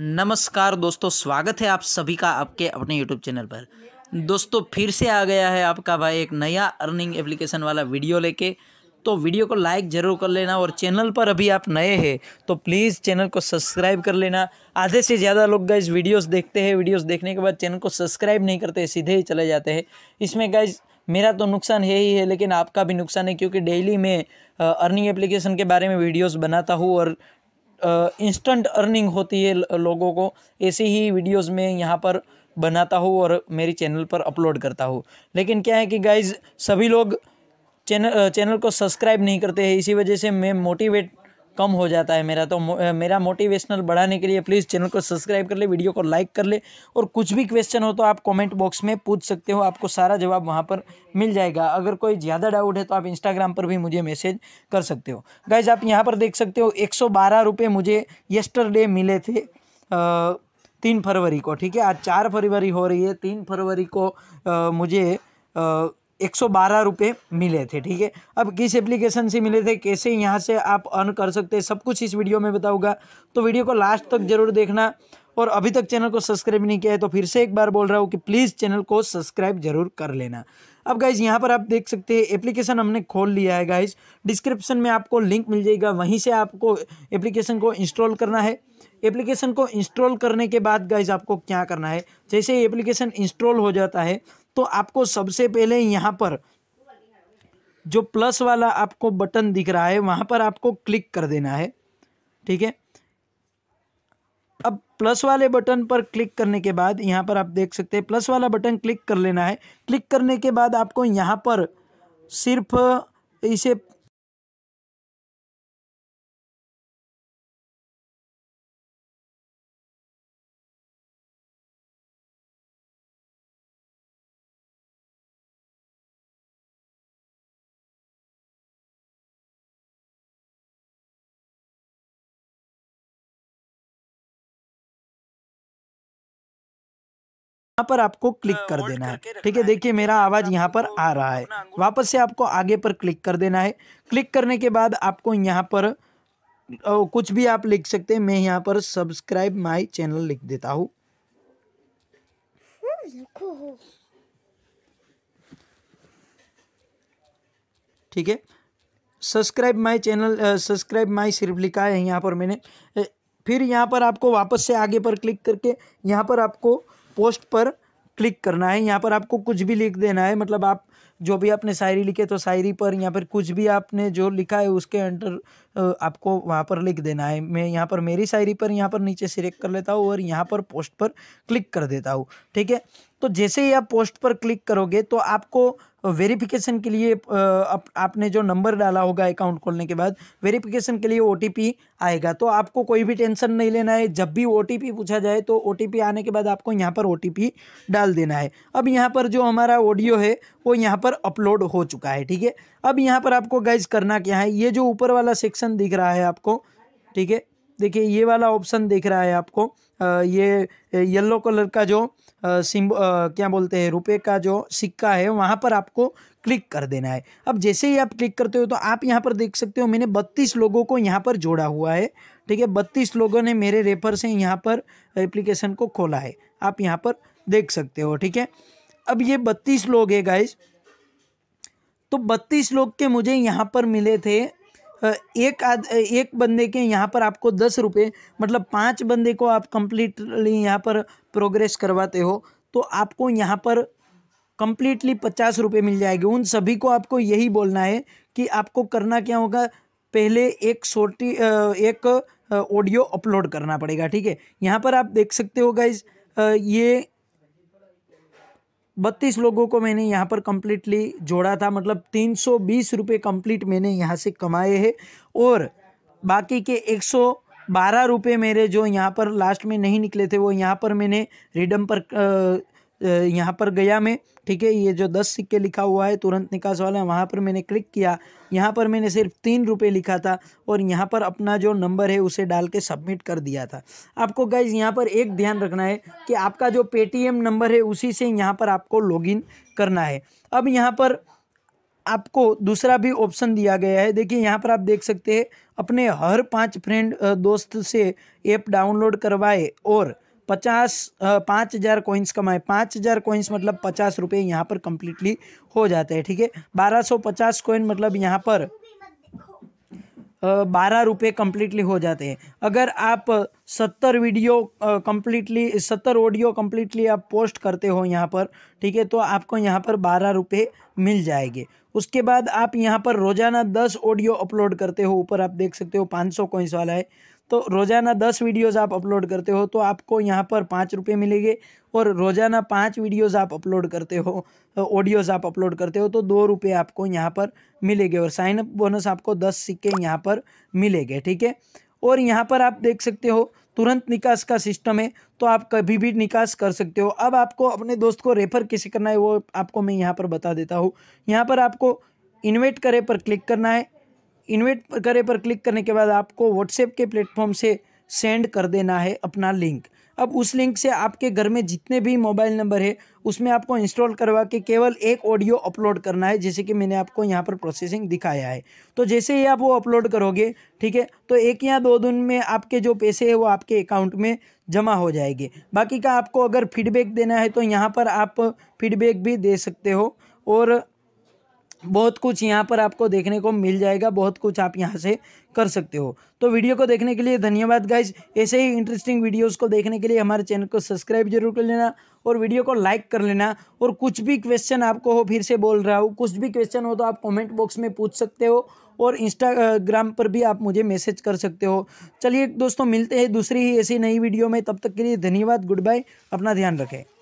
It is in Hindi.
नमस्कार दोस्तों स्वागत है आप सभी का आपके अपने YouTube चैनल पर दोस्तों फिर से आ गया है आपका भाई एक नया अर्निंग एप्लीकेशन वाला वीडियो लेके तो वीडियो को लाइक ज़रूर कर लेना और चैनल पर अभी आप नए हैं तो प्लीज़ चैनल को सब्सक्राइब कर लेना आधे से ज़्यादा लोग गाइज वीडियोस देखते हैं वीडियोस देखने के बाद चैनल को सब्सक्राइब नहीं करते सीधे ही चले जाते हैं इसमें गाइज मेरा तो नुकसान है ही है लेकिन आपका भी नुकसान है क्योंकि डेली मैं अर्निंग एप्लीकेशन के बारे में वीडियोज़ बनाता हूँ और इंस्टेंट अर्निंग होती है लोगों को ऐसे ही वीडियोस में यहाँ पर बनाता हूँ और मेरी चैनल पर अपलोड करता हूँ लेकिन क्या है कि गाइज सभी लोग चैनल चैनल को सब्सक्राइब नहीं करते हैं इसी वजह से मैं मोटिवेट कम हो जाता है मेरा तो मेरा मोटिवेशनल बढ़ाने के लिए प्लीज़ चैनल को सब्सक्राइब कर ले वीडियो को लाइक कर ले और कुछ भी क्वेश्चन हो तो आप कमेंट बॉक्स में पूछ सकते हो आपको सारा जवाब वहाँ पर मिल जाएगा अगर कोई ज़्यादा डाउट है तो आप इंस्टाग्राम पर भी मुझे मैसेज कर सकते हो गाइज आप यहाँ पर देख सकते हो एक सौ मुझे येस्टरडे मिले थे तीन फरवरी को ठीक है आज चार फरवरी हो रही है तीन फरवरी को आ, मुझे आ, एक सौ बारह रुपये मिले थे ठीक है अब किस एप्लीकेशन से मिले थे कैसे यहाँ से आप अर्न कर सकते हैं सब कुछ इस वीडियो में बताऊंगा तो वीडियो को लास्ट तक जरूर देखना और अभी तक चैनल को सब्सक्राइब नहीं किया है तो फिर से एक बार बोल रहा हूँ कि प्लीज़ चैनल को सब्सक्राइब जरूर कर लेना अब गाइज यहाँ पर आप देख सकते हैं एप्लीकेशन हमने खोल लिया है गाइज डिस्क्रिप्शन में आपको लिंक मिल जाएगा वहीं से आपको एप्लीकेशन को इंस्टॉल करना है एप्लीकेशन को इंस्टॉल करने के बाद गाइज आपको क्या करना है जैसे एप्लीकेशन इंस्टॉल हो जाता है तो आपको सबसे पहले यहाँ पर जो प्लस वाला आपको बटन दिख रहा है वहाँ पर आपको क्लिक कर देना है ठीक है अब प्लस वाले बटन पर क्लिक करने के बाद यहाँ पर आप देख सकते हैं प्लस वाला बटन क्लिक कर लेना है क्लिक करने के बाद आपको यहाँ पर सिर्फ इसे यहाँ पर आपको क्लिक हाँ, कर देना है ठीक है देखिए मेरा आवाज़ यहाँ पर आ रहा है वापस से आपको आगे पर क्लिक कर देना है क्लिक करने के बाद आपको यहाँ पर कुछ भी आप लिख सकते हैं मैं यहाँ पर सब्सक्राइब माय चैनल लिख देता हूँ hmm, ठीक है subscribe my channel subscribe my सिर्फ लिखा है यहाँ पर मैंने फिर यहाँ पर आपको वापस से आगे पर क्लिक करके यहाँ पर आपको पोस्ट पर क्लिक करना है यहाँ पर आपको कुछ भी लिख देना है मतलब आप जो भी आपने शायरी लिखे तो शायरी पर या फिर कुछ भी आपने जो लिखा है उसके अंडर आपको वहाँ पर लिख देना है मैं यहाँ पर मेरी शायरी पर यहाँ पर नीचे सिलेक्ट कर लेता हूँ और यहाँ पर पोस्ट पर क्लिक कर देता हूँ ठीक है तो जैसे ही आप पोस्ट पर क्लिक करोगे तो आपको वेरिफिकेशन तो के लिए आप, आपने जो नंबर डाला होगा अकाउंट खोलने के बाद वेरिफिकेशन के लिए ओ आएगा तो आपको कोई भी टेंशन नहीं लेना है जब भी ओ पूछा जाए तो ओ आने के बाद आपको यहाँ पर ओ डाल देना है अब यहाँ पर जो हमारा ऑडियो है वो यहाँ पर अपलोड हो चुका है ठीक है अब यहाँ पर आपको गाइज करना क्या है ये जो ऊपर वाला सेक्शन दिख रहा है आपको ठीक है देखिए ये वाला ऑप्शन देख रहा है आपको ये येलो कलर का जो सिम्ब क्या बोलते हैं रुपए का जो सिक्का है वहाँ पर आपको क्लिक कर देना है अब जैसे ही आप क्लिक करते हो तो आप यहाँ पर देख सकते हो मैंने बत्तीस लोगों को यहाँ पर जोड़ा हुआ है ठीक है बत्तीस लोगों ने मेरे रेफर से यहाँ पर एप्लीकेशन को खोला है आप यहाँ पर देख सकते हो ठीक है अब ये बत्तीस लोग है गाइज तो बत्तीस लोग के मुझे यहाँ पर मिले थे एक आद एक बंदे के यहाँ पर आपको दस रुपये मतलब पाँच बंदे को आप कम्प्लीटली यहाँ पर प्रोग्रेस करवाते हो तो आपको यहाँ पर कम्प्लीटली पचास रुपये मिल जाएंगे उन सभी को आपको यही बोलना है कि आपको करना क्या होगा पहले एक सोटी एक ऑडियो अपलोड करना पड़ेगा ठीक है यहाँ पर आप देख सकते हो गाइज ये बत्तीस लोगों को मैंने यहाँ पर कम्प्लीटली जोड़ा था मतलब तीन सौ बीस रुपये कम्प्लीट मैंने यहाँ से कमाए हैं और बाकी के एक सौ बारह रुपये मेरे जो यहाँ पर लास्ट में नहीं निकले थे वो यहाँ पर मैंने रिडम पर यहाँ पर गया मैं ठीक है ये जो दस सिक्के लिखा हुआ है तुरंत निकास वाला है वहाँ पर मैंने क्लिक किया यहाँ पर मैंने सिर्फ तीन रुपये लिखा था और यहाँ पर अपना जो नंबर है उसे डाल के सबमिट कर दिया था आपको गाइज यहाँ पर एक ध्यान रखना है कि आपका जो पेटीएम नंबर है उसी से यहाँ पर आपको लॉग करना है अब यहाँ पर आपको दूसरा भी ऑप्शन दिया गया है देखिए यहाँ पर आप देख सकते हैं अपने हर पाँच फ्रेंड दोस्त से ऐप डाउनलोड करवाए और पचास पाँच हज़ार कोइंस कमाए पाँच हज़ार कोइंस मतलब पचास रुपये यहाँ पर कंप्लीटली हो जाते हैं ठीक है बारह सौ पचास कोइन मतलब यहाँ पर बारह रुपये कम्प्लीटली हो जाते हैं अगर आप सत्तर वीडियो कम्प्लीटली सत्तर ऑडियो कम्प्लीटली आप पोस्ट करते हो यहाँ पर ठीक है तो आपको यहाँ पर बारह रुपये मिल जाएंगे उसके बाद आप यहाँ पर रोज़ाना दस ऑडियो अपलोड करते हो ऊपर आप देख सकते हो पाँच सौ कॉइंस वाला है तो रोज़ाना दस वीडियोस आप अपलोड करते हो तो आपको यहाँ पर पाँच रुपये मिलेंगे और रोज़ाना पाँच वीडियोस आप अपलोड करते हो ऑडियोज़ आप अपलोड करते हो तो दो रुपये आपको यहाँ पर मिलेंगे और साइनअप बोनस आपको दस सिक्के यहाँ पर मिलेंगे ठीक है और यहाँ पर आप देख सकते हो तुरंत निकास का सिस्टम है तो आप कभी भी निकास कर सकते हो अब आपको अपने दोस्त को रेफ़र किसे करना है वो आपको मैं यहाँ पर बता देता हूँ यहाँ पर आपको इन्वेट करे पर क्लिक करना है इन्वेट करे पर क्लिक करने के बाद आपको व्हाट्सएप के प्लेटफॉर्म से सेंड कर देना है अपना लिंक अब उस लिंक से आपके घर में जितने भी मोबाइल नंबर है उसमें आपको इंस्टॉल करवा के केवल एक ऑडियो अपलोड करना है जैसे कि मैंने आपको यहाँ पर प्रोसेसिंग दिखाया है तो जैसे ही आप वो अपलोड करोगे ठीक है तो एक या दो दिन में आपके जो पैसे हैं वो आपके अकाउंट में जमा हो जाएंगे बाकी का आपको अगर फीडबैक देना है तो यहाँ पर आप फीडबैक भी दे सकते हो और बहुत कुछ यहाँ पर आपको देखने को मिल जाएगा बहुत कुछ आप यहाँ से कर सकते हो तो वीडियो को देखने के लिए धन्यवाद गाइज ऐसे ही इंटरेस्टिंग वीडियोस को देखने के लिए हमारे चैनल को सब्सक्राइब जरूर कर लेना और वीडियो को लाइक कर लेना और कुछ भी क्वेश्चन आपको हो फिर से बोल रहा हूँ कुछ भी क्वेश्चन हो तो आप कॉमेंट बॉक्स में पूछ सकते हो और इंस्टाग्राम पर भी आप मुझे मैसेज कर सकते हो चलिए दोस्तों मिलते हैं दूसरी ही ऐसी नई वीडियो में तब तक के लिए धन्यवाद गुड बाय अपना ध्यान रखें